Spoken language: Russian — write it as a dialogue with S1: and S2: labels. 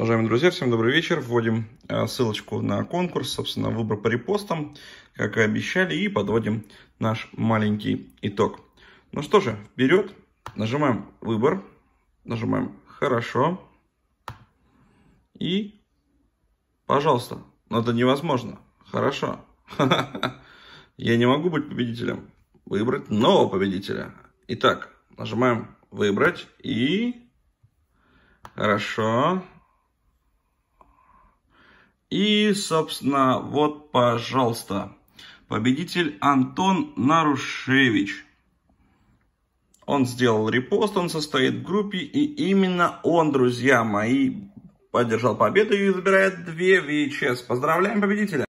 S1: Уважаемые друзья, всем добрый вечер. Вводим э, ссылочку на конкурс, собственно, выбор по репостам, как и обещали, и подводим наш маленький итог. Ну что же, вперед, нажимаем выбор, нажимаем «Хорошо» и «Пожалуйста». Но это невозможно. Хорошо. Я не могу быть победителем. Выбрать нового победителя. Итак, нажимаем «Выбрать» и... Хорошо. И, собственно, вот, пожалуйста, победитель Антон Нарушевич. Он сделал репост, он состоит в группе, и именно он, друзья мои, поддержал победу и забирает две VHS. Поздравляем победителя!